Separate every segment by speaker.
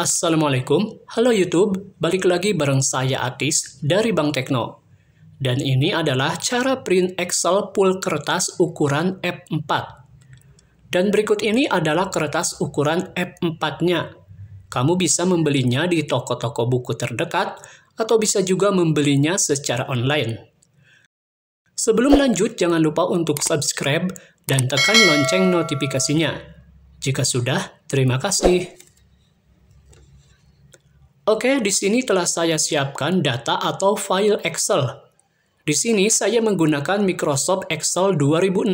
Speaker 1: Assalamualaikum, halo YouTube, balik lagi bareng saya Atis dari Bank Tekno. Dan ini adalah cara print Excel pool kertas ukuran F4. Dan berikut ini adalah kertas ukuran F4-nya. Kamu bisa membelinya di toko-toko buku terdekat atau bisa juga membelinya secara online. Sebelum lanjut, jangan lupa untuk subscribe dan tekan lonceng notifikasinya. Jika sudah, terima kasih. Oke, di sini telah saya siapkan data atau file Excel. Di sini saya menggunakan Microsoft Excel 2016.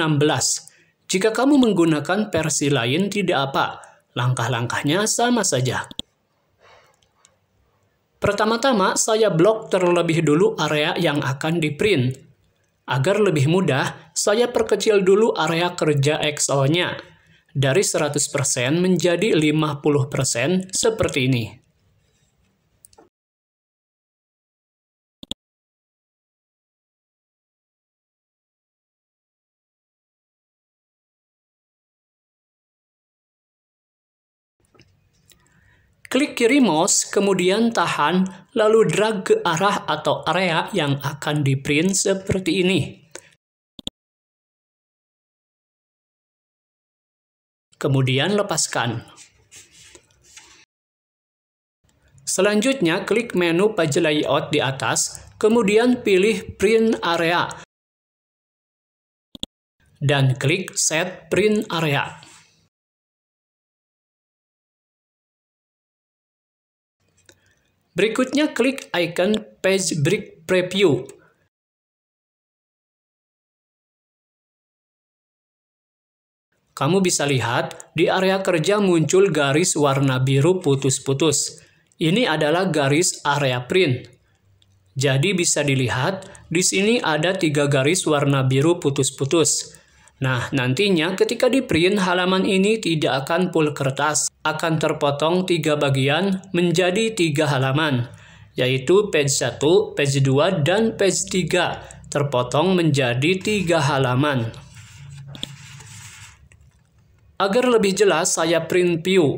Speaker 1: Jika kamu menggunakan versi lain tidak apa, langkah-langkahnya sama saja. Pertama-tama, saya blok terlebih dulu area yang akan di-print. Agar lebih mudah, saya perkecil dulu area kerja Excel-nya. Dari 100% menjadi 50% seperti ini. Klik kiri mouse, kemudian tahan, lalu drag ke arah atau area yang akan di print seperti ini. Kemudian lepaskan. Selanjutnya, klik menu Page Layout di atas, kemudian pilih Print Area, dan klik Set Print
Speaker 2: Area. Berikutnya klik icon Page Break Preview.
Speaker 1: Kamu bisa lihat di area kerja muncul garis warna biru putus-putus. Ini adalah garis area print. Jadi bisa dilihat di sini ada tiga garis warna biru putus-putus. Nah, nantinya ketika di-print, halaman ini tidak akan full kertas, akan terpotong tiga bagian menjadi tiga halaman, yaitu page 1, page 2, dan page 3, terpotong menjadi tiga halaman. Agar lebih jelas, saya print view.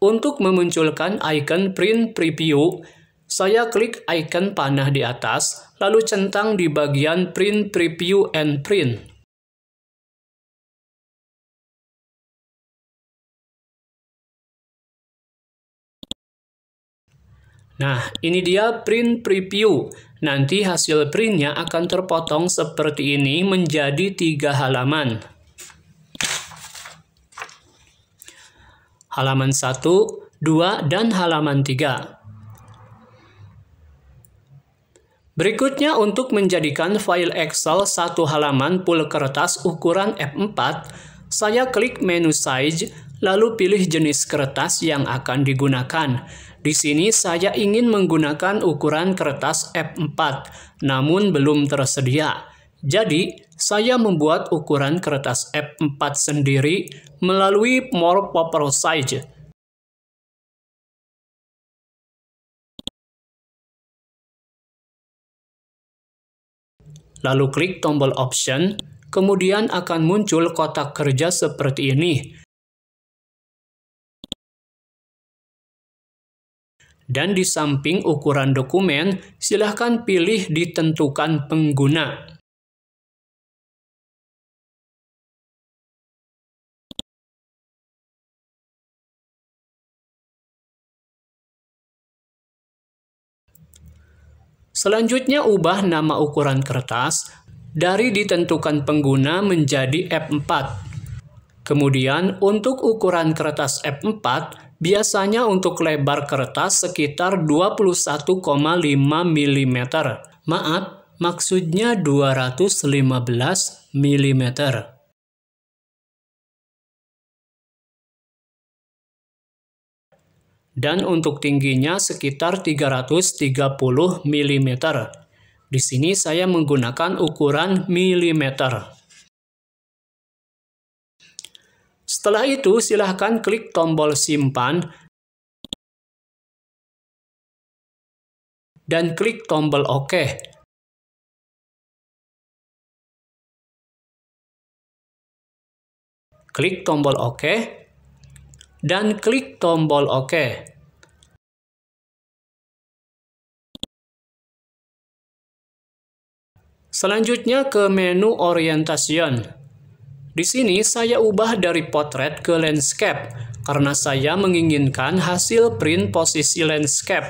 Speaker 1: Untuk memunculkan icon print preview, saya klik icon panah di atas, lalu centang di bagian print preview and print. Nah, ini dia print preview. Nanti hasil printnya akan terpotong seperti ini menjadi tiga halaman. Halaman 1, 2, dan halaman 3. Berikutnya untuk menjadikan file Excel satu halaman full kertas ukuran F4, saya klik menu size lalu pilih jenis kertas yang akan digunakan di sini saya ingin menggunakan ukuran kertas F4, namun belum tersedia. Jadi, saya membuat ukuran kertas F4 sendiri melalui more paper size.
Speaker 2: Lalu klik tombol option, kemudian akan muncul kotak kerja seperti ini. dan di samping ukuran dokumen, silahkan pilih ditentukan pengguna.
Speaker 1: Selanjutnya, ubah nama ukuran kertas dari ditentukan pengguna menjadi F4. Kemudian, untuk ukuran kertas F4, biasanya untuk lebar kertas sekitar 21,5 mm. Maaf, maksudnya 215 mm. Dan untuk tingginya sekitar 330 mm. Di sini saya menggunakan ukuran milimeter. Setelah itu, silahkan klik tombol simpan
Speaker 2: dan klik tombol OK. Klik tombol OK dan klik tombol OK.
Speaker 1: Selanjutnya ke menu Orientasi. Di sini saya ubah dari potret ke landscape karena saya menginginkan hasil print posisi landscape.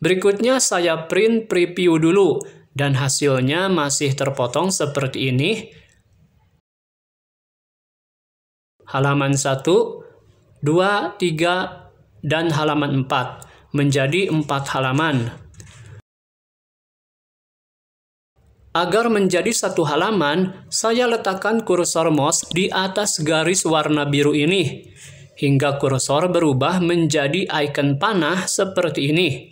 Speaker 1: Berikutnya saya print preview dulu dan hasilnya masih terpotong seperti ini. Halaman 1, 2, 3, dan halaman 4 menjadi 4 halaman. Agar menjadi satu halaman, saya letakkan kursor mouse di atas garis warna biru ini, hingga kursor berubah menjadi icon panah seperti ini.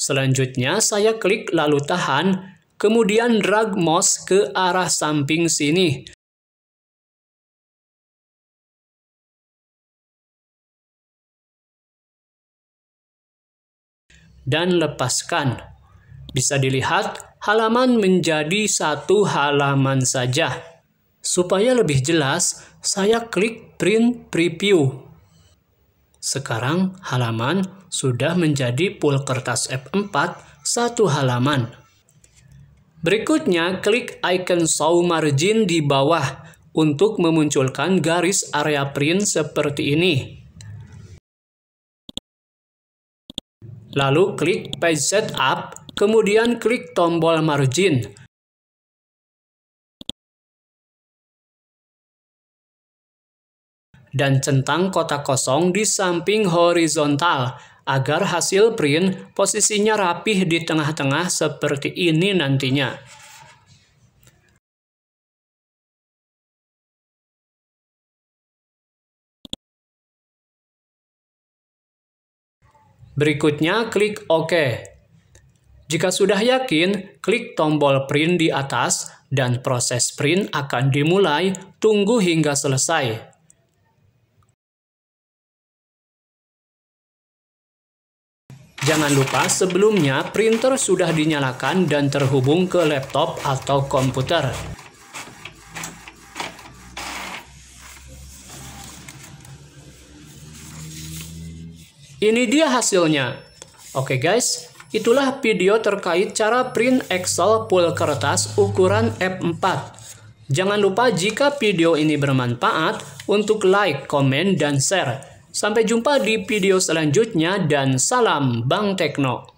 Speaker 1: Selanjutnya, saya klik lalu tahan, kemudian drag mouse ke arah samping sini. Dan lepaskan. Bisa dilihat, halaman menjadi satu halaman saja. Supaya lebih jelas, saya klik print preview. Sekarang halaman sudah menjadi pool kertas F4 satu halaman. Berikutnya, klik icon show margin di bawah untuk memunculkan garis area print seperti ini. Lalu klik page setup Kemudian klik tombol margin. Dan centang kotak kosong di samping horizontal agar hasil print posisinya rapih di tengah-tengah seperti ini nantinya. Berikutnya klik OK. Jika sudah yakin, klik tombol print di atas dan proses print akan dimulai, tunggu hingga selesai.
Speaker 2: Jangan lupa
Speaker 1: sebelumnya printer sudah dinyalakan dan terhubung ke laptop atau komputer. Ini dia hasilnya. Oke guys, Itulah video terkait cara print Excel full kertas ukuran F4. Jangan lupa jika video ini bermanfaat untuk like, komen, dan share. Sampai jumpa di video selanjutnya dan salam Bang Tekno.